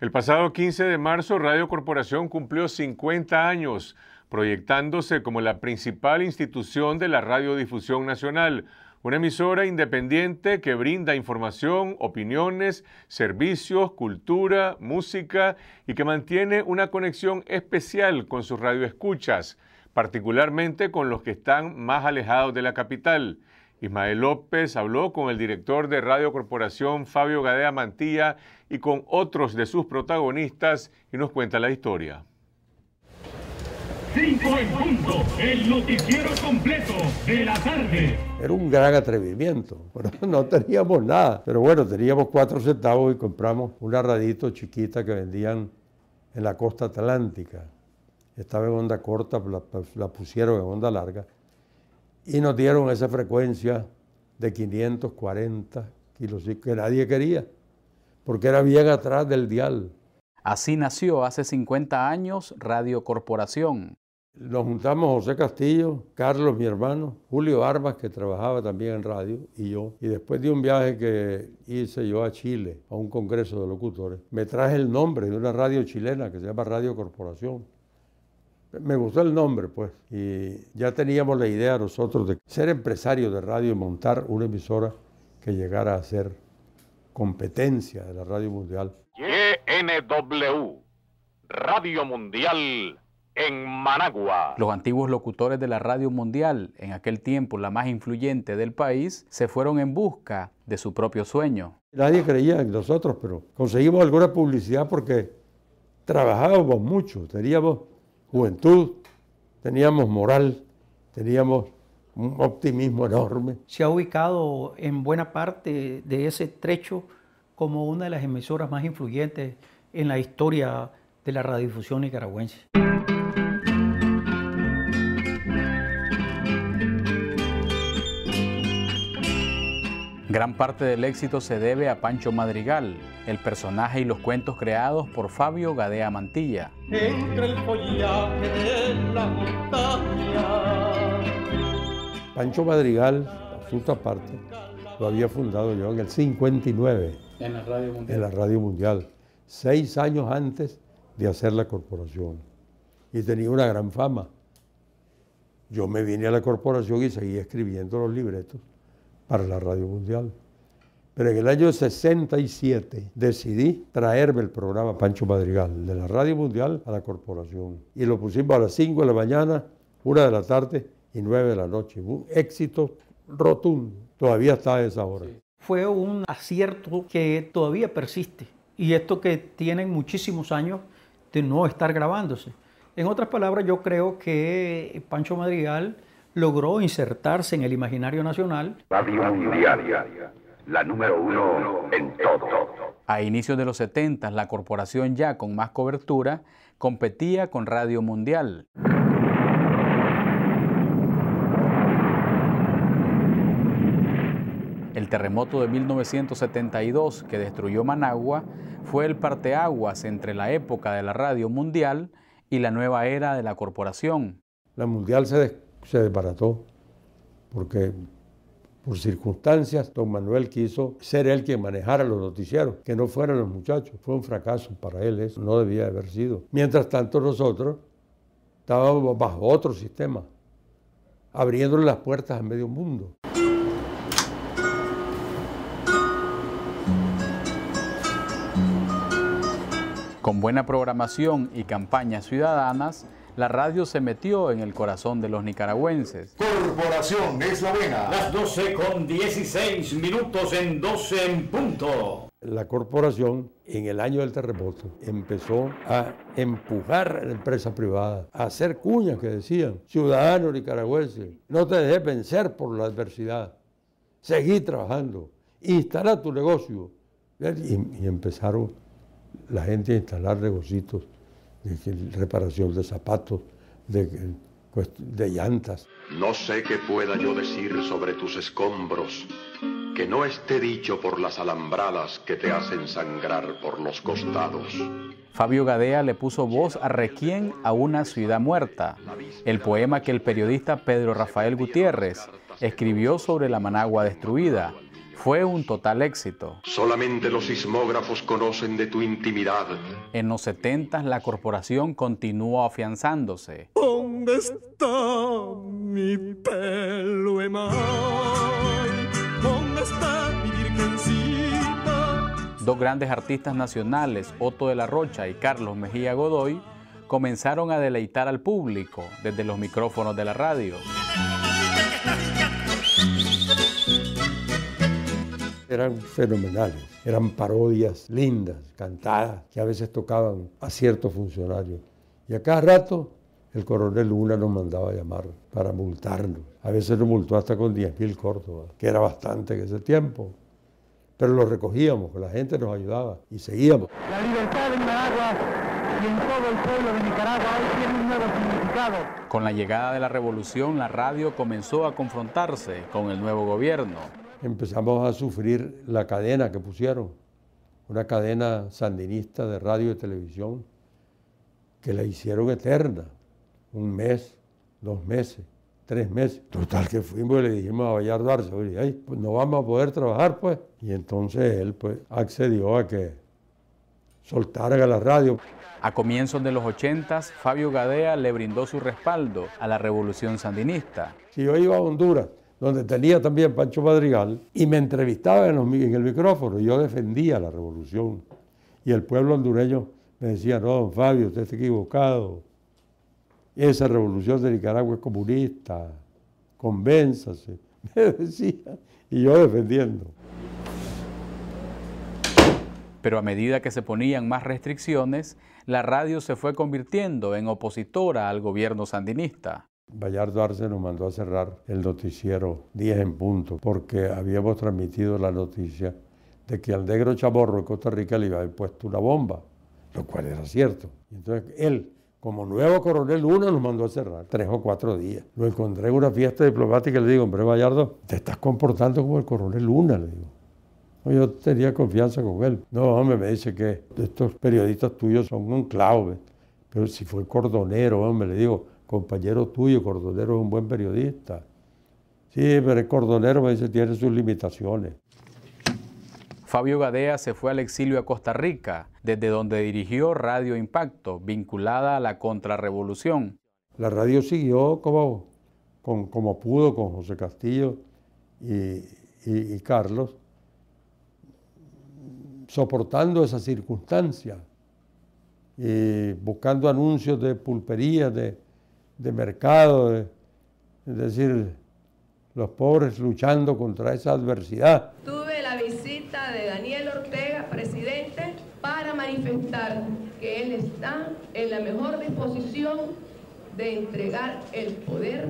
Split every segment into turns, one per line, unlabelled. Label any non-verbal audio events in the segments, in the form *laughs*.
El pasado 15 de marzo, Radio Corporación cumplió 50 años, proyectándose como la principal institución de la radiodifusión nacional, una emisora independiente que brinda información, opiniones, servicios, cultura, música y que mantiene una conexión especial con sus radioescuchas, particularmente con los que están más alejados de la capital. Ismael López habló con el director de Radio Corporación, Fabio Gadea Mantilla, y con otros de sus protagonistas y nos cuenta la historia.
Cinco en punto, el noticiero completo de la tarde. Era un
gran atrevimiento, *laughs* no teníamos nada, pero bueno, teníamos cuatro centavos y compramos una radito chiquita que vendían en la costa atlántica. Estaba en onda corta, la, la pusieron en onda larga y nos dieron esa frecuencia
de 540 kilos que nadie quería, porque era bien atrás del dial. Así nació hace 50 años Radio Corporación. Nos juntamos José Castillo, Carlos, mi hermano, Julio Arbas, que trabajaba
también en radio, y yo. Y después de un viaje que hice yo a Chile, a un congreso de locutores, me traje el nombre de una radio chilena que se llama Radio Corporación. Me gustó el nombre, pues, y ya teníamos la idea nosotros de ser empresarios de radio y montar una emisora que llegara a ser competencia de la radio
mundial.
YNW, Radio Mundial en
Managua. Los antiguos locutores de la radio mundial, en aquel tiempo la más influyente del país, se fueron en busca de su propio sueño.
Nadie creía en nosotros, pero conseguimos alguna publicidad porque trabajábamos mucho, teníamos juventud, teníamos moral, teníamos un optimismo enorme.
Se ha ubicado en buena parte de ese trecho como una de las emisoras más influyentes en la historia de la radiodifusión nicaragüense.
Gran parte del éxito se debe a Pancho Madrigal, el personaje y los cuentos creados por Fabio Gadea Mantilla.
Entre el follaje
de la montaña. Pancho Madrigal,
su parte, lo había fundado yo en el 59.
En la Radio Mundial. En la
Radio Mundial, seis años antes de hacer la corporación. Y tenía una gran fama. Yo me vine a la corporación y seguí escribiendo los libretos para la Radio Mundial. Pero en el año 67 decidí traerme el programa Pancho Madrigal de la Radio Mundial a la corporación. Y lo pusimos a las 5 de la mañana, 1 de la tarde y 9 de la noche. Un éxito rotundo. Todavía está a esa hora.
Fue un acierto que todavía persiste. Y esto que tienen muchísimos años de no estar grabándose. En otras palabras, yo creo que Pancho Madrigal logró insertarse en el imaginario nacional.
Radio Mundial, la número uno en todo. A inicios de los 70, la corporación ya con más cobertura competía con Radio Mundial. El terremoto de 1972 que destruyó Managua fue el parteaguas entre la época de la radio mundial y la nueva era de la corporación.
La mundial se, se desbarató, porque por circunstancias, don Manuel quiso ser él quien manejara los noticieros, que no fueran los muchachos. Fue un fracaso para él, eso no debía haber sido. Mientras tanto nosotros estábamos bajo otro sistema, abriéndole las puertas a medio mundo.
Con buena programación y campañas ciudadanas, la radio se metió en el corazón de los nicaragüenses.
Corporación buena. Las 12 con 16 minutos en 12 en punto.
La corporación
en el año del terremoto empezó a empujar a la empresa privada, a hacer cuñas que decían, ciudadano nicaragüense, no te dejes vencer por la adversidad, seguí trabajando, instala tu negocio. Y, y empezaron la gente a instalar negocios reparación de zapatos, de, llantas. No sé qué pueda yo decir sobre tus escombros, que no esté dicho por las alambradas que te hacen sangrar
por los costados. Fabio Gadea le puso voz a requién a una ciudad muerta, el poema que el periodista Pedro Rafael Gutiérrez escribió sobre la Managua destruida fue un total éxito.
Solamente los sismógrafos conocen
de tu intimidad. En los 70 la corporación continuó afianzándose.
¿Dónde está mi pelo ¿Dónde está mi virgencita?
Dos grandes artistas nacionales, Otto de la Rocha y Carlos Mejía Godoy, comenzaron a deleitar al público desde los micrófonos de la radio.
eran fenomenales, eran parodias lindas, cantadas, que a veces tocaban a ciertos funcionarios. Y a cada rato el coronel Luna nos mandaba a llamar para multarnos. A veces nos multó hasta con 10.000 Córdobas, que era bastante en ese tiempo. Pero lo recogíamos, la gente nos ayudaba y seguíamos. La libertad en Nicaragua y en todo el pueblo de Nicaragua hoy tiene un nuevo significado.
Con la llegada de la revolución, la radio comenzó a confrontarse con el nuevo gobierno
empezamos a sufrir la cadena que pusieron, una cadena sandinista de radio y televisión, que la hicieron eterna, un mes, dos meses, tres meses. Total que fuimos y le dijimos a Vallardo Arce, pues no vamos a poder trabajar pues. Y entonces él pues accedió a que soltara la radio.
A comienzos de los 80, Fabio Gadea le brindó su respaldo a la revolución sandinista.
Si yo iba a Honduras donde tenía también Pancho Madrigal, y me entrevistaba en, el micrófono. Y Yo defendía la revolución. Y el pueblo hondureño me decía, no, don Fabio, usted está equivocado. Esa revolución de Nicaragua es comunista. Convénzase. *laughs* Me decía. Y yo defendiendo.
Pero a medida que se ponían más restricciones, la radio se fue convirtiendo en opositora al gobierno sandinista.
Bayardo Arce nos mandó a cerrar el noticiero 10 en punto porque habíamos transmitido la noticia de que al negro chaborro de Costa Rica le iba a haber puesto una bomba, lo cual era cierto. Entonces él, como nuevo coronel Luna, nos mandó a cerrar tres o cuatro días. Lo encontré en una fiesta diplomática y le digo, hombre Bayardo, te estás comportando como el coronel Luna, le digo. Yo tenía confianza con él. No, hombre, me dice que estos periodistas tuyos son un clave. Pero si fue cordonero, hombre, le digo, compañero tuyo, Cordonero es un buen periodista. Sí, pero Cordonero me dice, tiene sus limitaciones.
Fabio Gadea se fue al exilio a Costa Rica, desde donde dirigió Radio Impacto, vinculada a la contrarrevolución.
La radio siguió como, con como pudo con José Castillo y, Carlos, soportando esas circunstancias, y buscando anuncios de pulperías, de, de mercado, es decir, los pobres luchando contra esa adversidad.
Tuve la visita de Daniel Ortega, presidente, para manifestar que él está en la mejor disposición de entregar el poder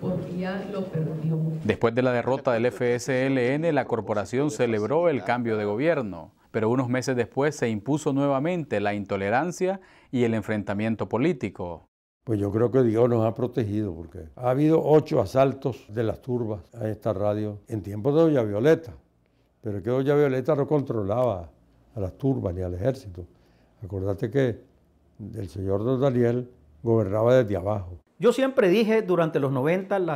porque ya lo perdió.
Después de la derrota del FSLN, la corporación celebró el cambio de gobierno, pero unos meses después se impuso nuevamente la intolerancia y el enfrentamiento político.
Pues yo creo que Dios nos ha protegido porque ha habido ocho asaltos de las turbas a esta radio en tiempos de Doña Violeta, pero que Doña Violeta no controlaba a las turbas ni al
ejército. Acordate que el señor Don Daniel gobernaba desde abajo. Yo siempre dije durante los 90, en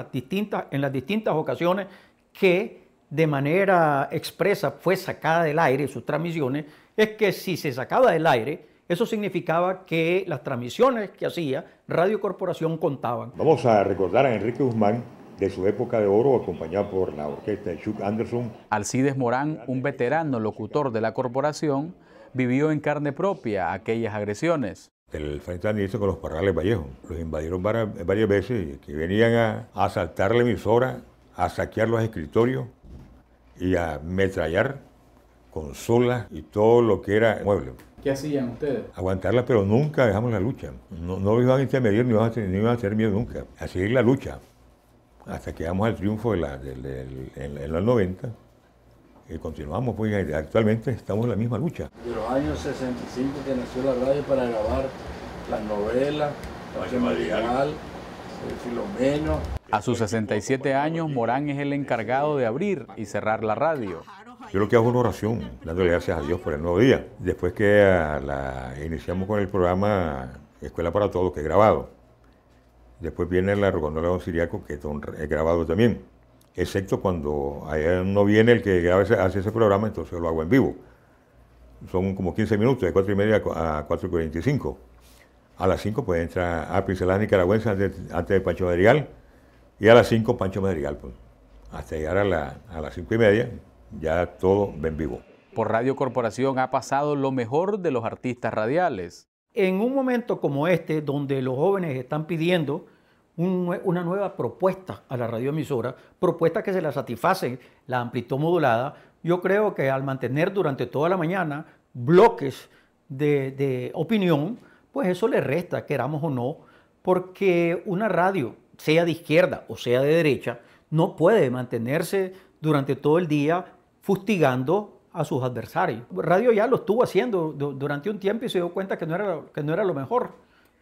las distintas ocasiones, que de manera expresa fue sacada del aire sus transmisiones, es que si se sacaba del aire, eso significaba que las transmisiones que hacía Radio Corporación
contaban.
Vamos a recordar a Enrique Guzmán de su época de oro, acompañado por la orquesta
de Chuck Anderson. Alcides Morán, un veterano locutor de la corporación, vivió en carne propia aquellas agresiones. El frente andinista con los
parrales Vallejo. Los invadieron varias veces, que venían a, a asaltar la emisora, a saquear los escritorios y a metrallar consolas y todo lo que era mueble.
¿Qué hacían ustedes?
Aguantarla, pero nunca dejamos la lucha. No, no iban a intermedir ni iban a, ni iban a ser miedo nunca. Así seguir la lucha. Hasta que llegamos al triunfo en, los 90. Y continuamos, pues actualmente estamos en la misma lucha.
De los años 65 que nació la radio para grabar las novelas, la Madrigal,
Filomeno. A sus 67 años, Morán es el encargado de abrir y cerrar la radio.
Yo lo que hago es una oración, dándole gracias a Dios por el nuevo día. Después que eh, iniciamos con el programa Escuela para Todos, que es grabado. Después viene la de Don Siriaco, que es grabado también. Excepto cuando no viene el que hace ese programa, entonces lo hago en vivo. Son como 15 minutos, de 4 y media a 4.45. A las 5 pues entra ah, a Pincelada Nicaragüense antes, del de Pancho Madrigal. Y a las 5 Pancho Madrigal. Pues. hasta llegar a,
a las 5 y media, ya todo ven vivo. Por Radio Corporación ha pasado lo mejor de los artistas radiales.
En un momento como este, donde los jóvenes están pidiendo una nueva propuesta a la radioemisora, propuesta que se la satisfacen la amplitud modulada, yo creo que al mantener durante toda la mañana bloques de, de opinión, pues eso le resta, queramos o no, porque una radio, sea de izquierda o sea de derecha, no puede mantenerse durante todo el día fustigando a sus adversarios. Radio ya lo estuvo haciendo durante un tiempo y se dio cuenta que no era, que no era lo mejor.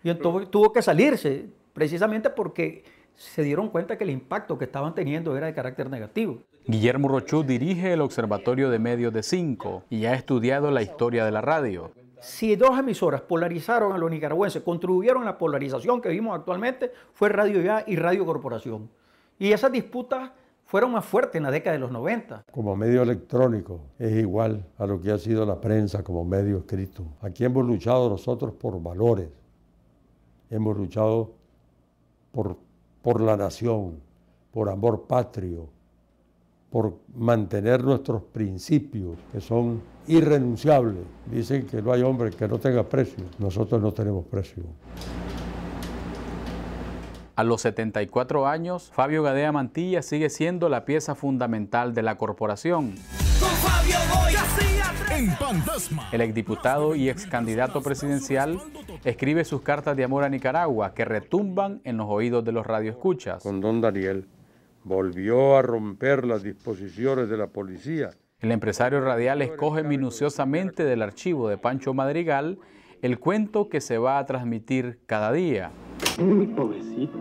Y entonces tuvo que salirse, precisamente porque se dieron cuenta que el impacto que estaban teniendo era de carácter negativo.
Guillermo Rochú dirige el Observatorio de Medios de Cinco y ha estudiado la historia de la radio.
Si dos emisoras polarizaron a los nicaragüenses, contribuyeron a la polarización que vimos actualmente, fue Radio Ya y Radio Corporación. Y esas disputas fueron más fuertes en la década de los 90.
Como medio electrónico es igual a lo que ha sido la prensa como medio escrito. Aquí hemos luchado nosotros por valores, hemos luchado por, por la nación, por amor patrio, por mantener nuestros principios que son irrenunciables. Dicen que no hay hombre que no tenga precio. Nosotros no tenemos precio.
A los 74 años, Fabio Gadea Mantilla sigue siendo la pieza fundamental de la corporación. El exdiputado y excandidato presidencial escribe sus cartas de amor a Nicaragua que retumban en los oídos de los radioescuchas. Con don Daniel volvió a romper las disposiciones de la policía. El empresario radial escoge minuciosamente del archivo de Pancho Madrigal el cuento que se va a transmitir cada día. Muy pobrecito.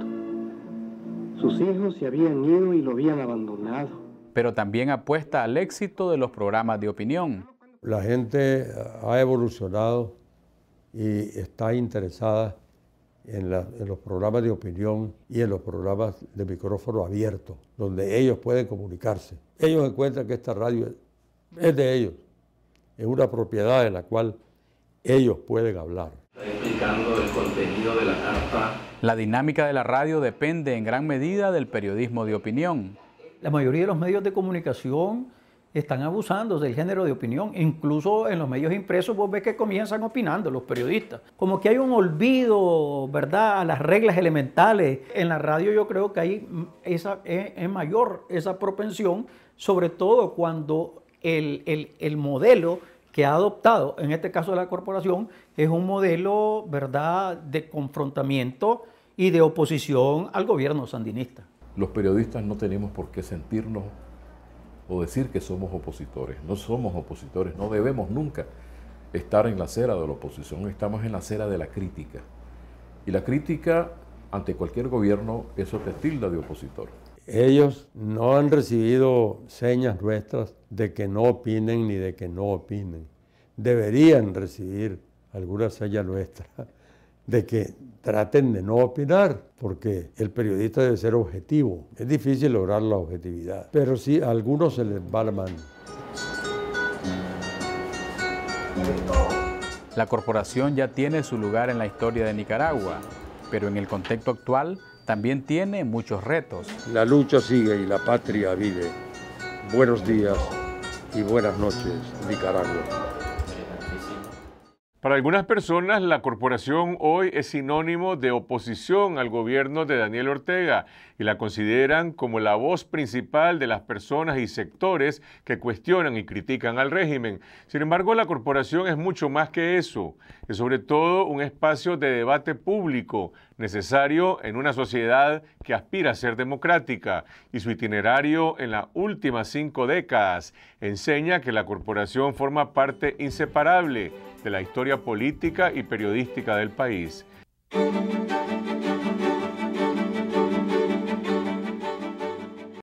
Sus hijos se habían ido y lo habían abandonado.
Pero también apuesta al éxito de los programas de opinión. La
gente ha evolucionado y está interesada en, los programas de opinión y en los programas de micrófono abierto, donde ellos pueden comunicarse. Ellos encuentran que esta radio es de ellos, es una propiedad en la cual
ellos pueden hablar.
explicando el contenido de
la dinámica de la radio depende en gran medida del periodismo de opinión. La mayoría de los medios de
comunicación están abusando del género de opinión. Incluso en los medios impresos vos ves que comienzan opinando los periodistas. Como que hay un olvido, ¿verdad?, a las reglas elementales. En la radio yo creo que hay esa, es, mayor esa propensión, sobre todo cuando el, el modelo que ha adoptado, en este caso la corporación, es un modelo, ¿verdad?, de confrontamiento y de
oposición al gobierno sandinista. Los periodistas no tenemos por qué sentirnos o decir que somos opositores. No somos opositores, no debemos nunca estar en la acera de la oposición, estamos en la acera de la crítica. Y la crítica ante cualquier gobierno, eso te tilda de opositor. Ellos no han
recibido señas nuestras de que no opinen ni de que no opinen. Deberían recibir alguna allá nuestra, *laughs* de que traten de no opinar, porque el periodista debe ser objetivo. Es difícil lograr la objetividad, pero sí algunos
se les va La corporación ya tiene su lugar en la historia de Nicaragua, pero en el contexto actual también tiene muchos retos. La lucha sigue y la patria vive. Buenos días y buenas noches, Nicaragua.
Para algunas personas, la corporación hoy es sinónimo de oposición al gobierno de Daniel Ortega y la consideran como la voz principal de las personas y sectores que cuestionan y critican al régimen. Sin embargo, la corporación es mucho más que eso. Es sobre todo un espacio de debate público necesario en una sociedad que aspira a ser democrática y su itinerario en las últimas cinco décadas enseña que la corporación forma parte inseparable de la historia política y periodística del país.